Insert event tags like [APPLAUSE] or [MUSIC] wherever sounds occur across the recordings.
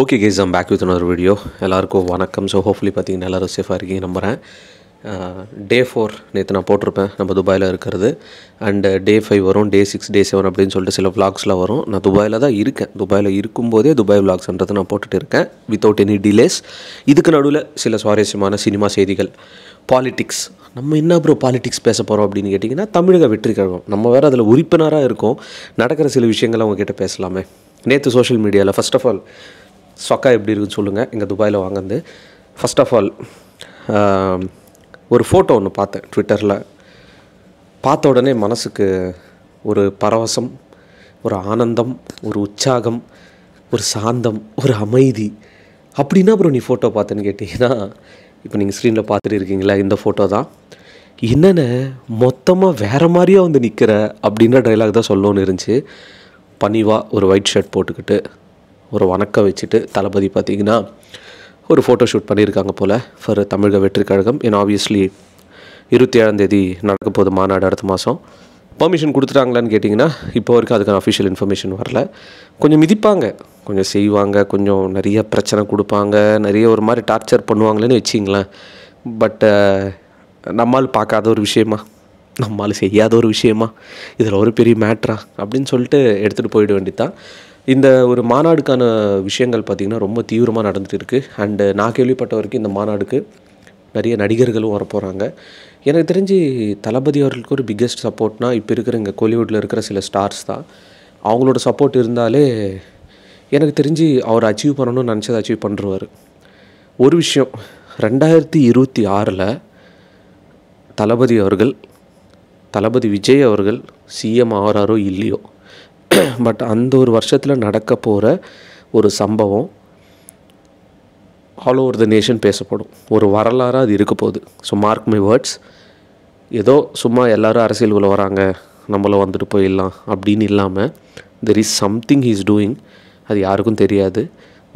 okay guys am back with இன்னொரு video எல்லாருக்கும் வணக்கம் ஸோ ஹோப்ஃபுல்லி பார்த்தீங்கன்னா எல்லோரும் சேஃபாக இருக்கீங்க நம்புகிறேன் டே uh, ஃபோர் நேற்று நான் போட்டிருப்பேன் நம்ம துபாயில் இருக்கிறது அண்டு டே ஃபைவ் வரும் டே சிக்ஸ் டே செவன் அப்படின்னு சொல்லிட்டு சில விளாக்ஸில் வரும் நான் துபாயில் தான் இருக்கேன் துபாயில் இருக்கும்போதே துபாய் விளாக்ஸ்ன்றதை நான் போட்டுட்டு இருக்கேன் வித்தவுட் எனி டிலேஸ் இதுக்கு நடுவில் சில சுவாரஸ்யமான சினிமா செய்திகள் பாலிட்டிக்ஸ் நம்ம என்ன அப்புறம் பாலிட்டிக்ஸ் பேச போகிறோம் அப்படின்னு கேட்டிங்கன்னா தமிழக வெற்றி கழகம் நம்ம வேறு அதில் உறுப்பினராக இருக்கும் நடக்கிற சில விஷயங்கள் அவங்கக்கிட்ட பேசலாமே நேற்று சோஷியல் மீடியாவில் ஃபஸ்ட் ஆஃப் ஆல் சொக்கா எப்படி இருக்குன்னு சொல்லுங்கள் இங்கே துபாயில் வாங்கினது ஃபஸ்ட் ஆஃப் ஆல் ஒரு ஃபோட்டோ ஒன்று பார்த்தேன் ட்விட்டரில் பார்த்த உடனே மனசுக்கு ஒரு பரவசம் ஒரு ஆனந்தம் ஒரு உற்சாகம் ஒரு சாந்தம் ஒரு அமைதி அப்படின்னா அப்புறம் நீ ஃபோட்டோ பார்த்தேன்னு கேட்டிங்கன்னா இப்போ நீங்கள் ஸ்க்ரீனில் பார்த்துட்டு இருக்கீங்களா இந்த ஃபோட்டோ தான் என்னென்ன மொத்தமாக வேறு மாதிரியாக வந்து நிற்கிற அப்படின்ற டைலாக் தான் சொல்லணும்னு இருந்துச்சு பனிவாக ஒரு ஒயிட் ஷர்ட் போட்டுக்கிட்டு ஒரு வணக்கம் வச்சுட்டு தளபதி பார்த்திங்கன்னா ஒரு ஃபோட்டோ ஷூட் பண்ணியிருக்காங்க போல் ஃபார் தமிழக வெற்றி கழகம் என் ஆப்வியஸ்லி இருபத்தி ஏழாந்தேதி நடக்க போகுது மாநாடு அடுத்த மாதம் பர்மிஷன் கொடுத்துட்டாங்களான்னு கேட்டிங்கன்னா இப்போ வரைக்கும் அதுக்கான அஃபிஷியல் இன்ஃபர்மேஷன் வரல கொஞ்சம் மிதிப்பாங்க கொஞ்சம் செய்வாங்க கொஞ்சம் நிறைய பிரச்சனை கொடுப்பாங்க நிறைய ஒரு மாதிரி டார்ச்சர் பண்ணுவாங்களேன்னு வச்சிங்களேன் பட்டு நம்மால் பார்க்காத ஒரு விஷயமா நம்மால் செய்யாத ஒரு விஷயமா இதில் ஒரு பெரிய மேட்ரா அப்படின்னு சொல்லிட்டு எடுத்துகிட்டு போயிட வேண்டியதான் இந்த ஒரு மாநாடுக்கான விஷயங்கள் பார்த்திங்கன்னா ரொம்ப தீவிரமாக நடந்துகிட்டு இருக்குது அண்டு நான் கேள்விப்பட்ட வரைக்கும் இந்த மாநாடுக்கு நிறைய நடிகர்களும் வரப்போகிறாங்க எனக்கு தெரிஞ்சு தளபதி அவர்களுக்கு ஒரு பிக்கெஸ்ட் சப்போர்ட்னால் இப்போ இருக்கிற இங்கே கோலிவுட்டில் இருக்கிற சில ஸ்டார்ஸ் தான் அவங்களோட சப்போர்ட் இருந்தாலே எனக்கு தெரிஞ்சு அவர் அச்சீவ் பண்ணணும்னு நினச்சதை அச்சீவ் பண்ணுருவார் ஒரு விஷயம் ரெண்டாயிரத்தி இருபத்தி ஆறில் தளபதி அவர்கள் தளபதி விஜய் அவர்கள் சிஎம் ஆகிறாரோ இல்லையோ பட் [CLEARS THROAT] அந்த ஒரு வருஷத்தில் நடக்க போகிற ஒரு சம்பவம் ஆல் ஓவர் த நேஷன் பேசப்படும் ஒரு வரலாறாக அது இருக்க போகுது ஸோ மார்க் மை வேர்ட்ஸ் ஏதோ சும்மா எல்லோரும் அரசியலுக்குள்ளே வராங்க நம்மள வந்துட்டு போயிடலாம் அப்படின்னு இல்லாமல் there is something he's doing அது யாருக்கும் தெரியாது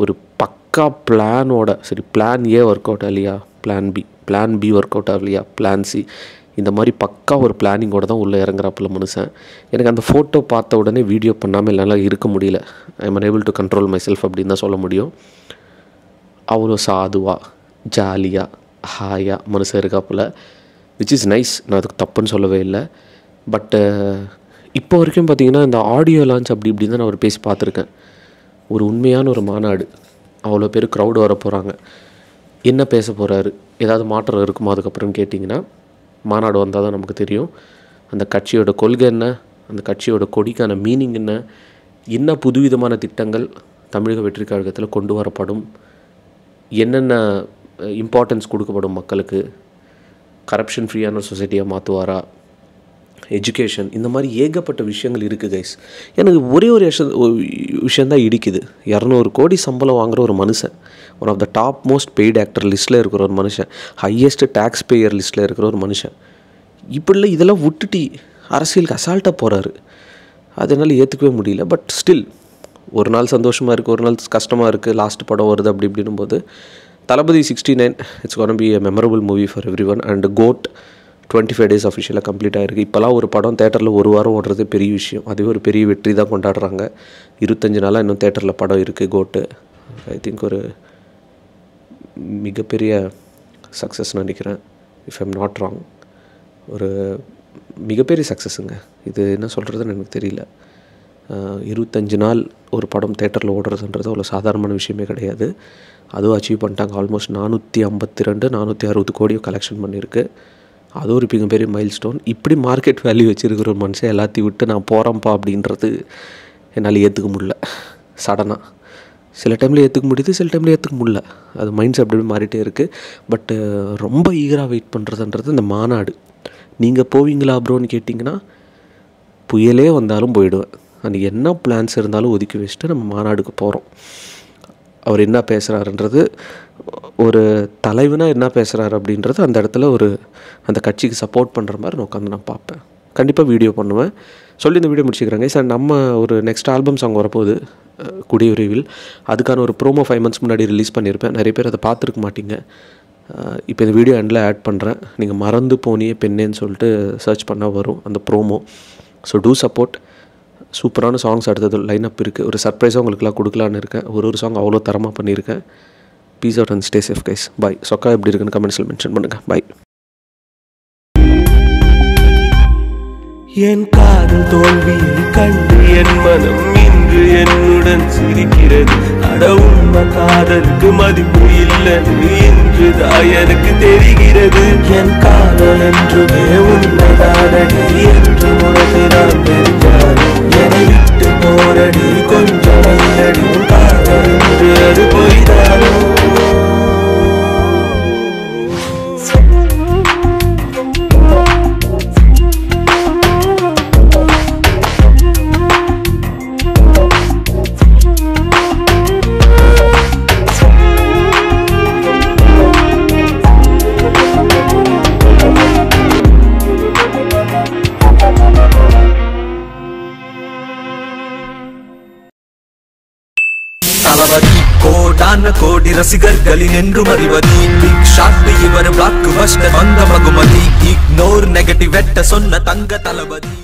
ஒரு பக்கா பிளானோட சரி பிளான் ஏ ஒர்க் அவுட் ஆகலையா plan B plan B work out ஆகலையா பிளான் சி இந்த மாதிரி பக்கா ஒரு பிளானிங்கோடு தான் உள்ளே இறங்குறாப்புல மனுஷன் எனக்கு அந்த ஃபோட்டோ பார்த்த உடனே வீடியோ பண்ணாமல் என்னால் இருக்க முடியல I am able to control myself அப்படின்னு தான் சொல்ல முடியும் அவ்வளோ சாதுவாக ஜாலியாக ஹாயாக மனுஷன் இருக்காப்புல விச் இஸ் நைஸ் நான் அதுக்கு தப்புன்னு சொல்லவே இல்லை பட்டு இப்போ வரைக்கும் பார்த்திங்கன்னா இந்த ஆடியோ லான்ச் அப்படி இப்படி தான் நான் ஒரு பேசி பார்த்துருக்கேன் ஒரு உண்மையான ஒரு மாநாடு அவ்வளோ பேர் க்ரௌடு வர போகிறாங்க என்ன பேச போகிறாரு ஏதாவது மாற்றம் இருக்குமா அதுக்கப்புறம் கேட்டிங்கன்னா மாநாடு வந்தால் தான் நமக்கு தெரியும் அந்த கட்சியோட கொள்கை என்ன அந்த கட்சியோட கொடிக்கான மீனிங் என்ன என்ன புதுவிதமான திட்டங்கள் தமிழக வெற்றி கழகத்தில் கொண்டு வரப்படும் என்னென்ன இம்பார்ட்டன்ஸ் கொடுக்கப்படும் மக்களுக்கு கரப்ஷன் ஃப்ரீயான சொசைட்டியாக மாற்றுவாரா எஜுகேஷன் இந்த மாதிரி ஏகப்பட்ட விஷயங்கள் இருக்குது கைஸ் எனக்கு ஒரே ஒரு விஷயம் விஷயந்தான் இடிக்குது இரநூறு கோடி சம்பளம் வாங்குகிற ஒரு மனுஷன் one of the top most paid actor லிஸ்ட்டில் இருக்கிற ஒரு மனுஷன் ஹையஸ்ட் டேக்ஸ் பேயர் லிஸ்ட்டில் இருக்கிற ஒரு மனுஷன் இப்படிலாம் இதெல்லாம் விட்டுட்டு அரசியலுக்கு அசால்ட்டாக போகிறாரு அதனால் ஏற்றுக்கவே முடியல பட் ஸ்டில் ஒரு நாள் சந்தோஷமாக இருக்குது ஒரு நாள் கஷ்டமாக இருக்குது லாஸ்ட் படம் வருது அப்படி இப்படின்னும் போது Thalapathy sixty nine it's gonna be a memorable movie for everyone and GOAT twenty five days அஃபிஷியலாக கம்ப்ளீட் ஆகிருக்கு இப்போலாம் ஒரு படம் தேட்டரில் ஒரு வாரம் ஓடுறது பெரிய விஷயம் அதுவே ஒரு பெரிய வெற்றி தான் கொண்டாடுறாங்க இருபத்தஞ்சு நாளாக இன்னும் தேட்டரில் படம் இருக்குது கோட்டு ஐ திங்க் ஒரு மிகப்பெரிய சக்ஸஸ் நினைக்கிறேன் இஃப் ஐம் நாட் ராங் ஒரு மிகப்பெரிய சக்ஸஸுங்க இது என்ன சொல்கிறதுன்னு எனக்கு தெரியல இருபத்தஞ்சு நாள் ஒரு படம் தேட்டரில் ஓடுறதுன்றது அவ்வளோ சாதாரணமான விஷயமே கிடையாது அதுவும் அச்சீவ் பண்ணிட்டாங்க ஆல்மோஸ்ட் நானூற்றி ஐம்பத்தி ரெண்டு நானூற்றி அறுபது கோடியும் கலெக்ஷன் பண்ணியிருக்கு அதுவும் ஒரு மிகப்பெரிய மைல் ஸ்டோன் இப்படி மார்க்கெட் வேல்யூ வச்சுருக்கிற ஒரு மனுஷன் எல்லாத்தையும் விட்டு நான் போகிறேன்ப்பா அப்படின்றது என்னால் ஏற்றுக்க முடியல சடனாக சில டைமில் ஏற்றுக்க முடியுது சில டைமில் ஏற்றுக்க முடியல அது மைண்ட்ஸ் அப்படியே மாறிட்டே இருக்குது பட்டு ரொம்ப ஈகராக வெயிட் பண்ணுறதுன்றது இந்த மாநாடு நீங்கள் போவீங்களா ப்ரோன்னு கேட்டிங்கன்னா புயலே வந்தாலும் போயிடுவேன் அன்றைக்கி என்ன பிளான்ஸ் இருந்தாலும் ஒதுக்கி வச்சுட்டு நம்ம மாநாடுக்கு போகிறோம் அவர் என்ன பேசுகிறாருன்றது ஒரு தலைவனாக என்ன பேசுகிறாரு அப்படின்றது அந்த இடத்துல ஒரு அந்த கட்சிக்கு சப்போர்ட் பண்ணுற மாதிரி நான் உட்காந்து நான் பார்ப்பேன் கண்டிப்பாக வீடியோ பண்ணுவேன் சொல்லி இந்த வீடியோ முடிச்சுக்கிறாங்க சார் நம்ம ஒரு நெக்ஸ்ட் ஆல்பம் சாங் வரப்போகுது குடியுரிவில் அதுக்கான ஒரு ப்ரோமோ ஃபைவ் மந்த்ஸ் முன்னாடி ரிலீஸ் பண்ணியிருப்பேன் நிறைய பேர் அதை பார்த்துருக்க மாட்டிங்க இப்போ இந்த வீடியோ எண்டில் ஆட் பண்ணுறேன் நீங்கள் மறந்து போனியே பெண்ணேன்னு சொல்லிட்டு சர்ச் பண்ணால் வரும் அந்த ப்ரோமோ ஸோ டூ சப்போர்ட் சூப்பரான சாங்ஸ் அடுத்தது லைன் அப் இருக்குது ஒரு சர்ப்ரைஸாக உங்களுக்குலாம் கொடுக்கலான்னு இருக்கேன் ஒரு ஒரு சாங் அவ்வளோ தரமாக பண்ணியிருக்கேன் peace out and stay safe guys bye சொக்கா எப்படி இருக்குன்னு கமெண்ட்ஸில் மென்ஷன் பண்ணுங்கள் பாய் என் காதல் தோல்வியை கண்டு என் மனம் என்று என்னுடன் சிரிக்கிறது அட உண்ம காதலுக்கு மதிப்பு இல்லை தான் எனக்கு தெரிகிறது என் காதல் என்று உண்மைதான் பரவதி கோடான கோடி ரசிகர்களின் என்று மறிவதி பிக் ஷாட் இவர் பிளாக் பஸ்டர் வந்த மகுமதி இக்னோர் நெகட்டிவ் வெட்ட சொன்ன தங்க தளபதி